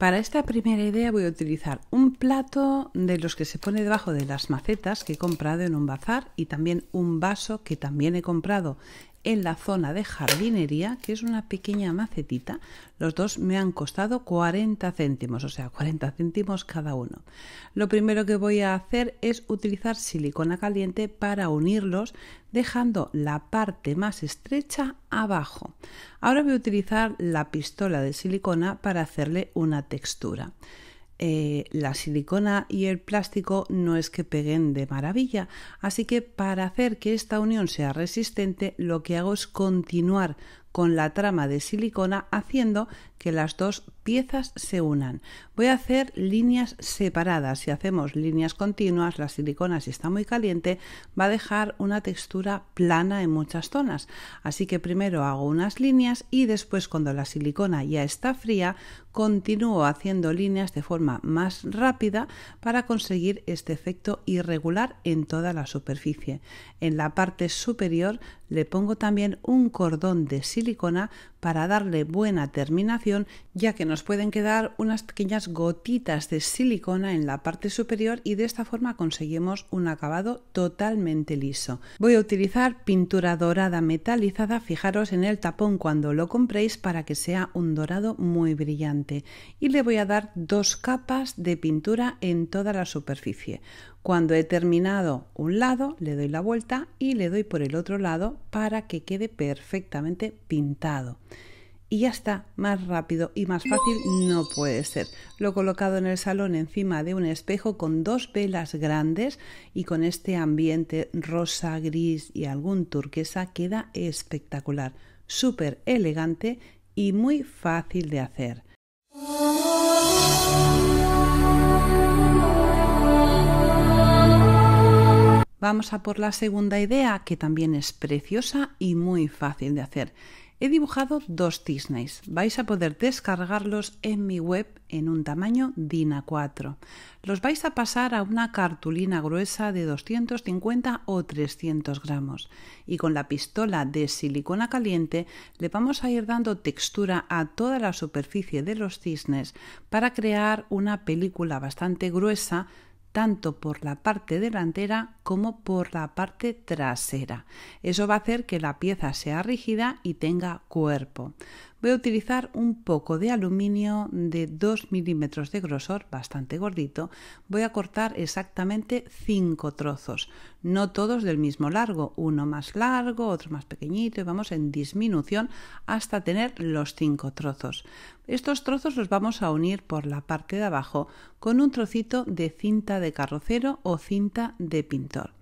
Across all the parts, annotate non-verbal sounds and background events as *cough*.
Para esta primera idea voy a utilizar un plato de los que se pone debajo de las macetas que he comprado en un bazar y también un vaso que también he comprado en la zona de jardinería, que es una pequeña macetita. Los dos me han costado 40 céntimos, o sea, 40 céntimos cada uno. Lo primero que voy a hacer es utilizar silicona caliente para unirlos, dejando la parte más estrecha abajo. Ahora voy a utilizar la pistola de silicona para hacerle una textura. Eh, la silicona y el plástico no es que peguen de maravilla. Así que para hacer que esta unión sea resistente, lo que hago es continuar con la trama de silicona haciendo que las dos piezas se unan. Voy a hacer líneas separadas. Si hacemos líneas continuas, la silicona si está muy caliente va a dejar una textura plana en muchas zonas. Así que primero hago unas líneas y después cuando la silicona ya está fría, continúo haciendo líneas de forma más rápida para conseguir este efecto irregular en toda la superficie. En la parte superior le pongo también un cordón de silicona para darle buena terminación ya que nos pueden quedar unas pequeñas gotitas de silicona en la parte superior y de esta forma conseguimos un acabado totalmente liso. Voy a utilizar pintura dorada metalizada, fijaros en el tapón cuando lo compréis para que sea un dorado muy brillante y le voy a dar dos capas de pintura en toda la superficie. Cuando he terminado un lado, le doy la vuelta y le doy por el otro lado para que quede perfectamente pintado. Y ya está, más rápido y más fácil no puede ser. Lo he colocado en el salón encima de un espejo con dos velas grandes y con este ambiente rosa, gris y algún turquesa queda espectacular, súper elegante y muy fácil de hacer. Vamos a por la segunda idea, que también es preciosa y muy fácil de hacer. He dibujado dos cisnes. Vais a poder descargarlos en mi web en un tamaño DIN A4. Los vais a pasar a una cartulina gruesa de 250 o 300 gramos y con la pistola de silicona caliente le vamos a ir dando textura a toda la superficie de los cisnes para crear una película bastante gruesa tanto por la parte delantera como por la parte trasera. Eso va a hacer que la pieza sea rígida y tenga cuerpo voy a utilizar un poco de aluminio de 2 milímetros de grosor, bastante gordito. Voy a cortar exactamente 5 trozos, no todos del mismo largo, uno más largo, otro más pequeñito y vamos en disminución hasta tener los 5 trozos. Estos trozos los vamos a unir por la parte de abajo con un trocito de cinta de carrocero o cinta de pintor.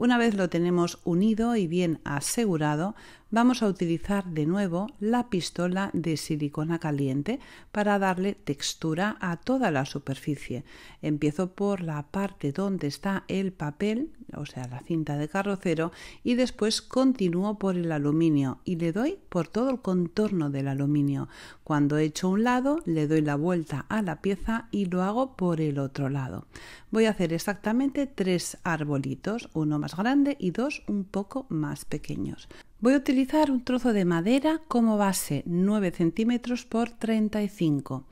Una vez lo tenemos unido y bien asegurado, vamos a utilizar de nuevo la pistola de silicona caliente para darle textura a toda la superficie. Empiezo por la parte donde está el papel o sea, la cinta de carrocero, y después continúo por el aluminio y le doy por todo el contorno del aluminio. Cuando he hecho un lado, le doy la vuelta a la pieza y lo hago por el otro lado. Voy a hacer exactamente tres arbolitos, uno más grande y dos un poco más pequeños. Voy a utilizar un trozo de madera como base 9 centímetros por 35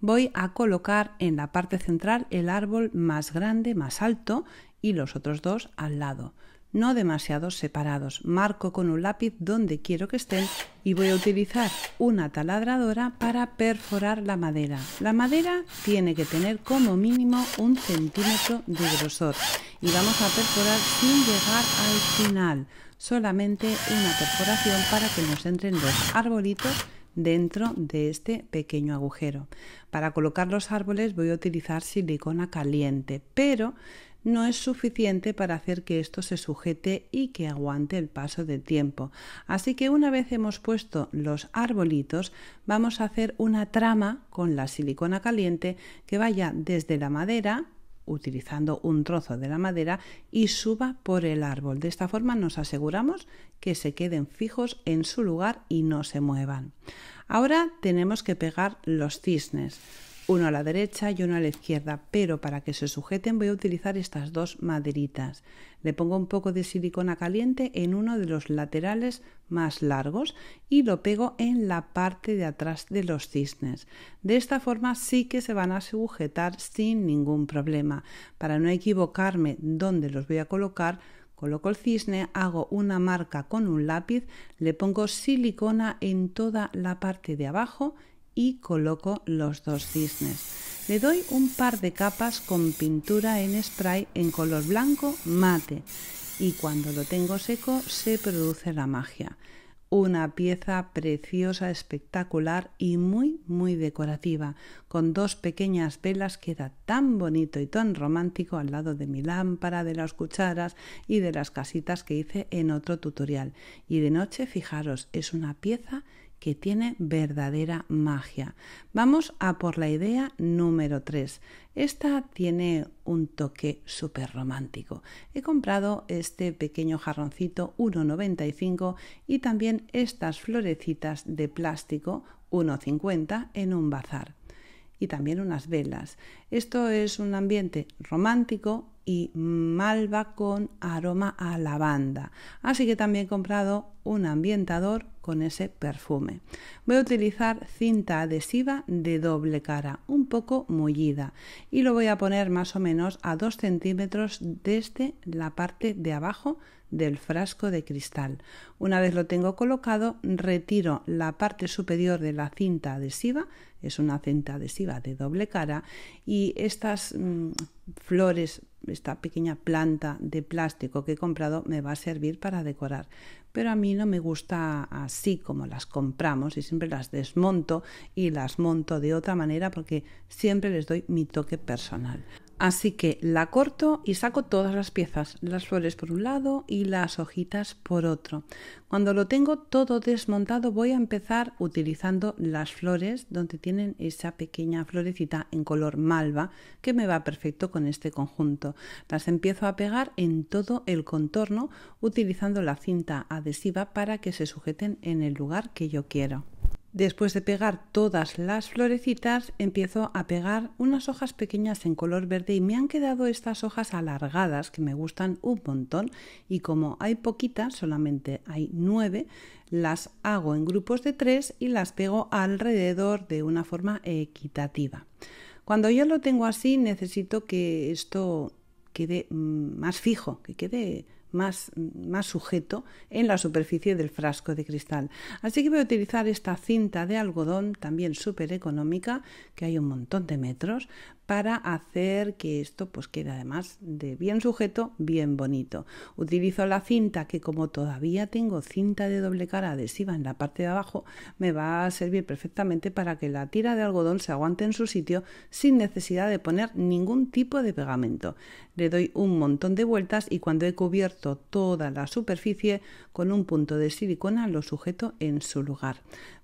voy a colocar en la parte central el árbol más grande, más alto y los otros dos al lado. No demasiado separados. Marco con un lápiz donde quiero que estén y voy a utilizar una taladradora para perforar la madera. La madera tiene que tener como mínimo un centímetro de grosor y vamos a perforar sin llegar al final. Solamente una perforación para que nos entren los arbolitos dentro de este pequeño agujero. Para colocar los árboles voy a utilizar silicona caliente, pero no es suficiente para hacer que esto se sujete y que aguante el paso del tiempo. Así que una vez hemos puesto los arbolitos, vamos a hacer una trama con la silicona caliente que vaya desde la madera utilizando un trozo de la madera y suba por el árbol. De esta forma nos aseguramos que se queden fijos en su lugar y no se muevan. Ahora tenemos que pegar los cisnes uno a la derecha y uno a la izquierda, pero para que se sujeten voy a utilizar estas dos maderitas. Le pongo un poco de silicona caliente en uno de los laterales más largos y lo pego en la parte de atrás de los cisnes. De esta forma sí que se van a sujetar sin ningún problema. Para no equivocarme dónde los voy a colocar, Coloco el cisne, hago una marca con un lápiz, le pongo silicona en toda la parte de abajo y coloco los dos cisnes. Le doy un par de capas con pintura en spray en color blanco mate y cuando lo tengo seco se produce la magia. Una pieza preciosa, espectacular y muy, muy decorativa, con dos pequeñas velas queda tan bonito y tan romántico al lado de mi lámpara, de las cucharas y de las casitas que hice en otro tutorial. Y de noche, fijaros, es una pieza que tiene verdadera magia. Vamos a por la idea número 3. Esta tiene un toque súper romántico. He comprado este pequeño jarroncito 1,95 y también estas florecitas de plástico 1,50 en un bazar. Y también unas velas. Esto es un ambiente romántico y malva con aroma a lavanda. Así que también he comprado un ambientador con ese perfume. Voy a utilizar cinta adhesiva de doble cara, un poco mullida, y lo voy a poner más o menos a 2 centímetros desde la parte de abajo del frasco de cristal. Una vez lo tengo colocado, retiro la parte superior de la cinta adhesiva, es una cinta adhesiva de doble cara, y estas mm, flores, esta pequeña planta de plástico que he comprado me va a servir para decorar pero a mí no me gusta así como las compramos y siempre las desmonto y las monto de otra manera porque siempre les doy mi toque personal. Así que la corto y saco todas las piezas, las flores por un lado y las hojitas por otro. Cuando lo tengo todo desmontado voy a empezar utilizando las flores donde tienen esa pequeña florecita en color malva que me va perfecto con este conjunto. Las empiezo a pegar en todo el contorno utilizando la cinta adhesiva para que se sujeten en el lugar que yo quiero. Después de pegar todas las florecitas, empiezo a pegar unas hojas pequeñas en color verde y me han quedado estas hojas alargadas que me gustan un montón y como hay poquitas, solamente hay nueve, las hago en grupos de tres y las pego alrededor de una forma equitativa. Cuando yo lo tengo así necesito que esto quede mm, más fijo, que quede más, sujeto en la superficie del frasco de cristal. Así que voy a utilizar esta cinta de algodón, también súper económica, que hay un montón de metros, para hacer que esto pues quede además de bien sujeto, bien bonito. Utilizo la cinta que como todavía tengo cinta de doble cara adhesiva en la parte de abajo, me va a servir perfectamente para que la tira de algodón se aguante en su sitio sin necesidad de poner ningún tipo de pegamento. Le doy un montón de vueltas y cuando he cubierto toda la superficie con un punto de silicona lo sujeto en su lugar.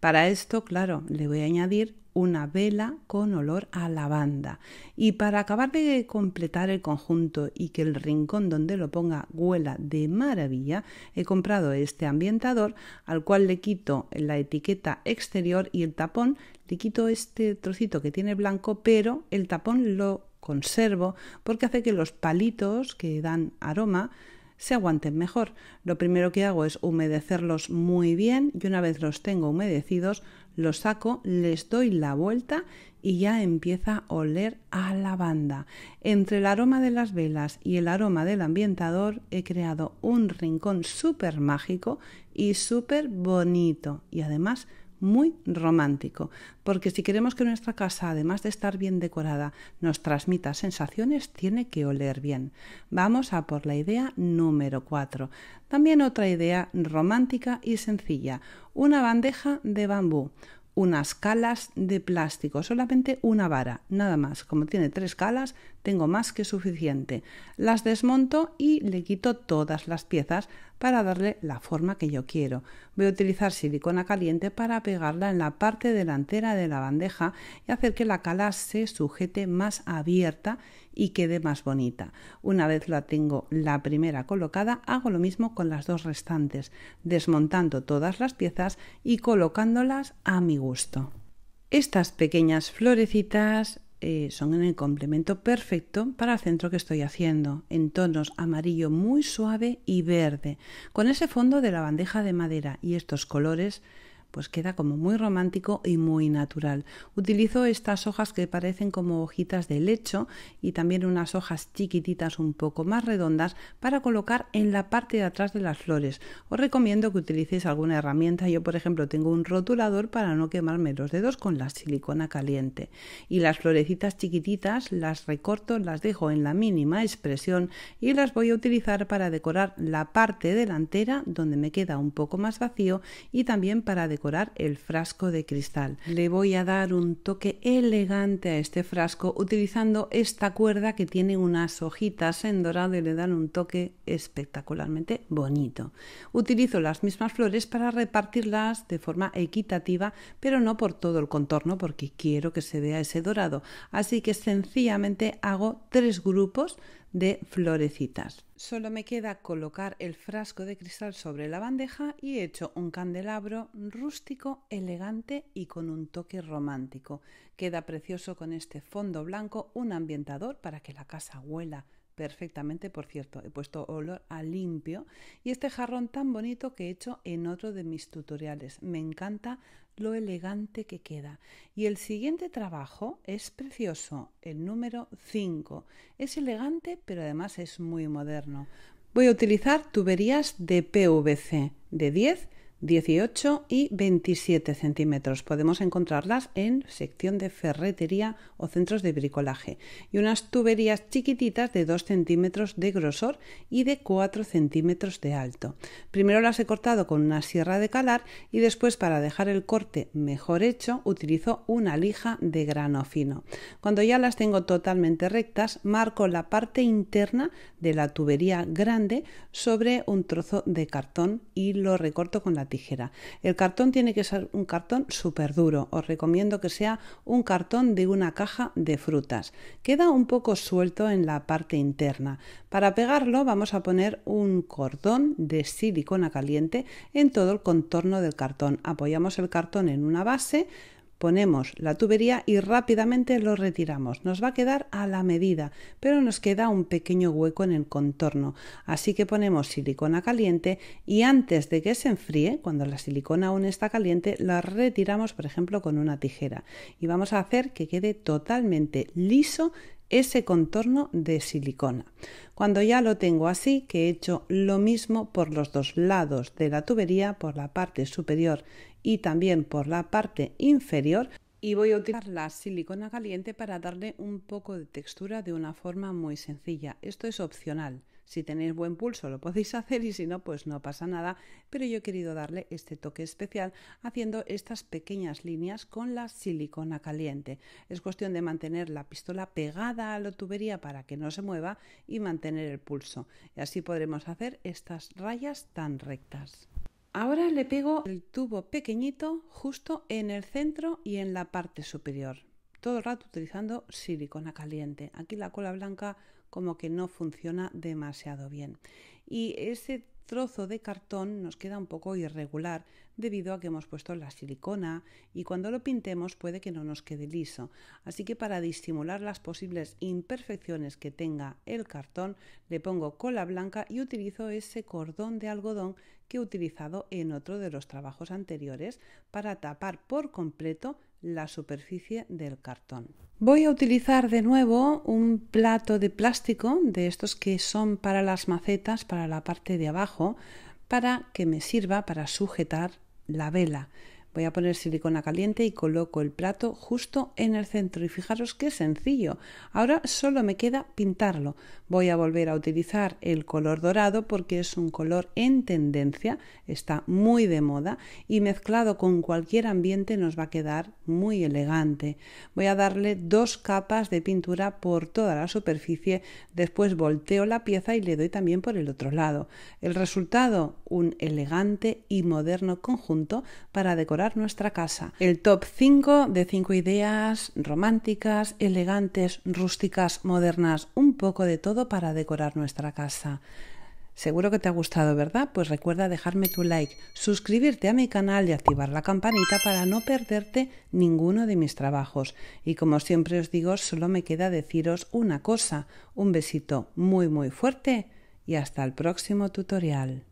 Para esto, claro, le voy a añadir una vela con olor a lavanda. Y para acabar de completar el conjunto y que el rincón donde lo ponga huela de maravilla, he comprado este ambientador al cual le quito la etiqueta exterior y el tapón, le quito este trocito que tiene blanco, pero el tapón lo conservo porque hace que los palitos que dan aroma se aguanten mejor. Lo primero que hago es humedecerlos muy bien y una vez los tengo humedecidos lo saco, les doy la vuelta y ya empieza a oler a lavanda. Entre el aroma de las velas y el aroma del ambientador he creado un rincón súper mágico y súper bonito y además muy romántico, porque si queremos que nuestra casa, además de estar bien decorada, nos transmita sensaciones, tiene que oler bien. Vamos a por la idea número 4. También otra idea romántica y sencilla, una bandeja de bambú unas calas de plástico, solamente una vara, nada más. Como tiene tres calas, tengo más que suficiente. Las desmonto y le quito todas las piezas para darle la forma que yo quiero. Voy a utilizar silicona caliente para pegarla en la parte delantera de la bandeja y hacer que la cala se sujete más abierta y quede más bonita. Una vez la tengo la primera colocada, hago lo mismo con las dos restantes, desmontando todas las piezas y colocándolas a mi gusto. Estas pequeñas florecitas eh, son en el complemento perfecto para el centro que estoy haciendo, en tonos amarillo muy suave y verde, con ese fondo de la bandeja de madera y estos colores pues queda como muy romántico y muy natural. Utilizo estas hojas que parecen como hojitas de lecho y también unas hojas chiquititas un poco más redondas para colocar en la parte de atrás de las flores. Os recomiendo que utilicéis alguna herramienta. Yo, por ejemplo, tengo un rotulador para no quemarme los dedos con la silicona caliente. Y las florecitas chiquititas las recorto, las dejo en la mínima expresión y las voy a utilizar para decorar la parte delantera donde me queda un poco más vacío y también para decorar el frasco de cristal. Le voy a dar un toque elegante a este frasco utilizando esta cuerda que tiene unas hojitas en dorado y le dan un toque espectacularmente bonito. Utilizo las mismas flores para repartirlas de forma equitativa, pero no por todo el contorno porque quiero que se vea ese dorado. Así que sencillamente hago tres grupos de florecitas. Solo me queda colocar el frasco de cristal sobre la bandeja y hecho un candelabro rústico, elegante y con un toque romántico. Queda precioso con este fondo blanco, un ambientador para que la casa huela perfectamente, por cierto, he puesto olor a limpio y este jarrón tan bonito que he hecho en otro de mis tutoriales. Me encanta lo elegante que queda. Y el siguiente trabajo es precioso, el número 5. Es elegante, pero además es muy moderno. Voy a utilizar tuberías de PVC de 10 18 y 27 centímetros. Podemos encontrarlas en sección de ferretería o centros de bricolaje. Y unas tuberías chiquititas de 2 centímetros de grosor y de 4 centímetros de alto. Primero las he cortado con una sierra de calar y después para dejar el corte mejor hecho utilizo una lija de grano fino. Cuando ya las tengo totalmente rectas marco la parte interna de la tubería grande sobre un trozo de cartón y lo recorto con la tijera. El cartón tiene que ser un cartón súper duro. Os recomiendo que sea un cartón de una caja de frutas. Queda un poco suelto en la parte interna. Para pegarlo vamos a poner un cordón de silicona caliente en todo el contorno del cartón. Apoyamos el cartón en una base, ponemos la tubería y rápidamente lo retiramos. Nos va a quedar a la medida, pero nos queda un pequeño hueco en el contorno. Así que ponemos silicona caliente y antes de que se enfríe, cuando la silicona aún está caliente, la retiramos, por ejemplo, con una tijera. Y vamos a hacer que quede totalmente liso ese contorno de silicona. Cuando ya lo tengo así, que he hecho lo mismo por los dos lados de la tubería, por la parte superior y también por la parte inferior y voy a utilizar la silicona caliente para darle un poco de textura de una forma muy sencilla. Esto es opcional. Si tenéis buen pulso lo podéis *laughs* hacer y si no, pues no pasa nada. Pero yo he querido darle este toque especial haciendo estas pequeñas líneas con la silicona caliente. Es cuestión de mantener la pistola pegada a la tubería para que no se mueva y mantener el pulso. Y así podremos hacer estas rayas tan rectas. Ahora le pego el tubo pequeñito justo en el centro y en la parte superior. Todo el rato utilizando silicona caliente. Aquí la cola blanca como que no funciona demasiado bien. Y ese trozo de cartón nos queda un poco irregular debido a que hemos puesto la silicona y cuando lo pintemos puede que no nos quede liso. Así que para disimular las posibles imperfecciones que tenga el cartón le pongo cola blanca y utilizo ese cordón de algodón que he utilizado en otro de los trabajos anteriores para tapar por completo la superficie del cartón. Voy a utilizar de nuevo un plato de plástico de estos que son para las macetas, para la parte de abajo, para que me sirva para sujetar la vela. Voy a poner silicona caliente y coloco el plato justo en el centro. Y fijaros qué sencillo. Ahora solo me queda pintarlo. Voy a volver a utilizar el color dorado porque es un color en tendencia, está muy de moda y mezclado con cualquier ambiente nos va a quedar muy elegante. Voy a darle dos capas de pintura por toda la superficie, después volteo la pieza y le doy también por el otro lado. El resultado, un elegante y moderno conjunto para decorar nuestra casa. El top 5 de 5 ideas románticas, elegantes, rústicas, modernas, un poco de todo para decorar nuestra casa. Seguro que te ha gustado, ¿verdad? Pues recuerda dejarme tu like, suscribirte a mi canal y activar la campanita para no perderte ninguno de mis trabajos. Y como siempre os digo, solo me queda deciros una cosa, un besito muy muy fuerte y hasta el próximo tutorial.